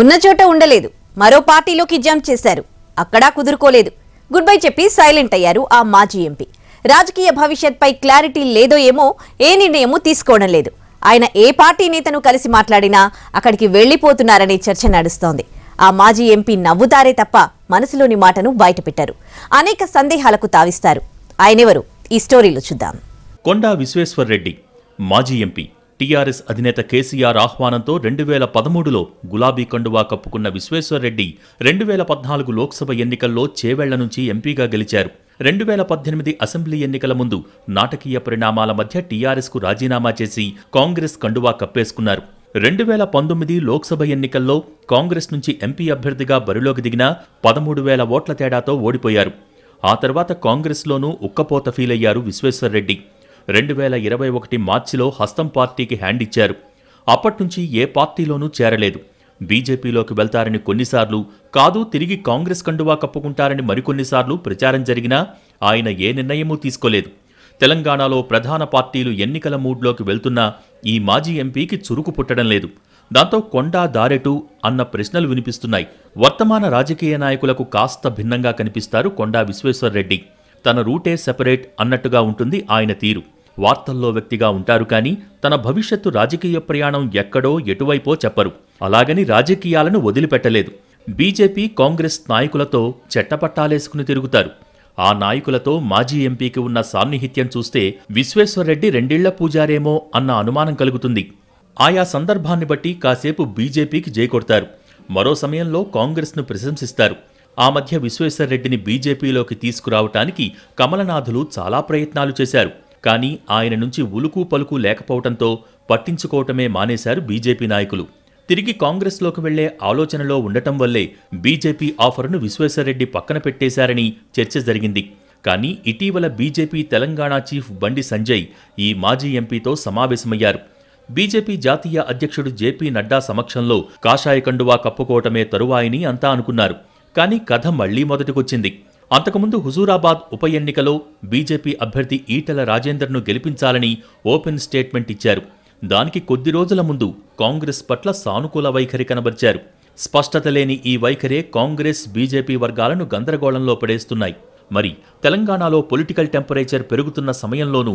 ఉన్న చోట ఉండలేదు మరో పార్టీలోకి జంప్ చేశారు అక్కడా కుదురుకోలేదు గుడ్ బై చెప్పి సైలెంట్ అయ్యారు ఆ మాజీ ఎంపీ రాజకీయ భవిష్యత్పై క్లారిటీ లేదో ఏమో ఏ నిర్ణయమూ తీసుకోవడం లేదు ఆయన ఏ పార్టీ నేతను కలిసి మాట్లాడినా అక్కడికి వెళ్లిపోతున్నారనే చర్చ నడుస్తోంది ఆ మాజీ ఎంపీ నవ్వుతారే తప్ప మనసులోని మాటను బయటపెట్టారు అనేక సందేహాలకు తావిస్తారు ఆయనెవరు ఈ స్టోరీలో చూద్దాం కొండా విశ్వేశ్వర్ రెడ్డి మాజీ ఎంపీ టీఆర్ఎస్ అధినేత కేసీఆర్ ఆహ్వానంతో రెండు వేల పదమూడులో గులాబీ కండువా కప్పుకున్న విశ్వేశ్వర్రెడ్డి రెండు వేల పద్నాలుగు లోక్సభ ఎన్నికల్లో చేవెళ్ల నుంచి ఎంపీగా గెలిచారు రెండు వేల పద్దెనిమిది అసెంబ్లీ ఎన్నికల ముందు నాటకీయ పరిణామాల మధ్య టీఆర్ఎస్కు రాజీనామా చేసి కాంగ్రెస్ కండువా కప్పేసుకున్నారు రెండు వేల పంతొమ్మిది లోక్సభ ఎన్నికల్లో కాంగ్రెస్ నుంచి ఎంపీ అభ్యర్థిగా బరిలోకి దిగిన పదమూడు వేల ఓట్ల తేడాతో ఓడిపోయారు ఆ తర్వాత కాంగ్రెస్లోనూ ఉక్కపోత ఫీలయ్యారు విశ్వేశ్వర్రెడ్డి రెండు వేల ఇరవై ఒకటి మార్చిలో హస్తం పార్టీకి హ్యాండ్ ఇచ్చారు అప్పట్నుంచి ఏ పార్టీలోనూ చేరలేదు బీజేపీలోకి వెళ్తారని కొన్నిసార్లు కాదు తిరిగి కాంగ్రెస్ కండువా కప్పుకుంటారని మరికొన్నిసార్లు ప్రచారం జరిగినా ఆయన ఏ నిర్ణయమూ తీసుకోలేదు తెలంగాణలో ప్రధాన పార్టీలు ఎన్నికల మూడ్లోకి వెళ్తున్నా ఈ మాజీ ఎంపీకి చురుకు పుట్టడం లేదు దాంతో కొండా దారెటు అన్న ప్రశ్నలు వినిపిస్తున్నాయి వర్తమాన రాజకీయ నాయకులకు కాస్త భిన్నంగా కనిపిస్తారు కొండా విశ్వేశ్వరరెడ్డి తన రూటే సెపరేట్ అన్నట్టుగా ఉంటుంది ఆయన తీరు వార్తల్లో వ్యక్తిగా ఉంటారు కానీ తన భవిష్యత్తు రాజకీయ ప్రయాణం ఎక్కడో ఎటువైపో చెప్పరు అలాగని రాజకీయాలను వదిలిపెట్టలేదు బీజేపీ కాంగ్రెస్ నాయకులతో చెట్టపట్టాలేసుకుని తిరుగుతారు ఆ నాయకులతో మాజీ ఎంపీకి ఉన్న సాన్నిహిత్యం చూస్తే విశ్వేశ్వరరెడ్డి రెండేళ్ల పూజారేమో అన్న అనుమానం కలుగుతుంది ఆయా సందర్భాన్ని బట్టి కాసేపు బీజేపీకి జయకొడతారు మరో సమయంలో కాంగ్రెస్ను ప్రశంసిస్తారు ఆ మధ్య విశ్వేశ్వరరెడ్డిని బీజేపీలోకి తీసుకురావటానికి కమలనాథులు చాలా ప్రయత్నాలు చేశారు కానీ ఆయన నుంచి ఉలుకు పలుకు లేకపోవడంతో పట్టించుకోవటమే మానేశారు బీజేపీ నాయకులు తిరిగి కాంగ్రెస్లోకి వెళ్లే ఆలోచనలో ఉండటం వల్లే బీజేపీ ఆఫర్ను విశ్వేశ్వరరెడ్డి పక్కన పెట్టేశారని చర్చ జరిగింది కానీ ఇటీవల బీజేపీ తెలంగాణ చీఫ్ బండి సంజయ్ ఈ మాజీ ఎంపీతో సమావేశమయ్యారు బీజేపీ జాతీయ అధ్యక్షుడు జేపీ నడ్డా సమక్షంలో కాషాయ కండువా కప్పుకోవటమే తరువాయని అంతా అనుకున్నారు కానీ కథ మళ్లీ మొదటికొచ్చింది అంతకుముందు హుజూరాబాద్ ఉప ఎన్నికలో బీజేపీ అభ్యర్థి ఈటల రాజేందర్ను గెలిపించాలని ఓపెన్ స్టేట్మెంట్ ఇచ్చారు దానికి కొద్ది రోజుల ముందు కాంగ్రెస్ పట్ల సానుకూల వైఖరి కనబర్చారు స్పష్టత లేని ఈ వైఖరే కాంగ్రెస్ బీజేపీ వర్గాలను గందరగోళంలో పడేస్తున్నాయి మరి తెలంగాణలో పొలిటికల్ టెంపరేచర్ పెరుగుతున్న సమయంలోనూ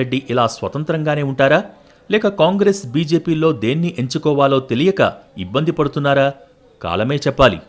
రెడ్డి ఇలా స్వతంత్రంగానే ఉంటారా లేక కాంగ్రెస్ బీజేపీలో దేన్ని ఎంచుకోవాలో తెలియక ఇబ్బంది పడుతున్నారా కాలమే చెప్పాలి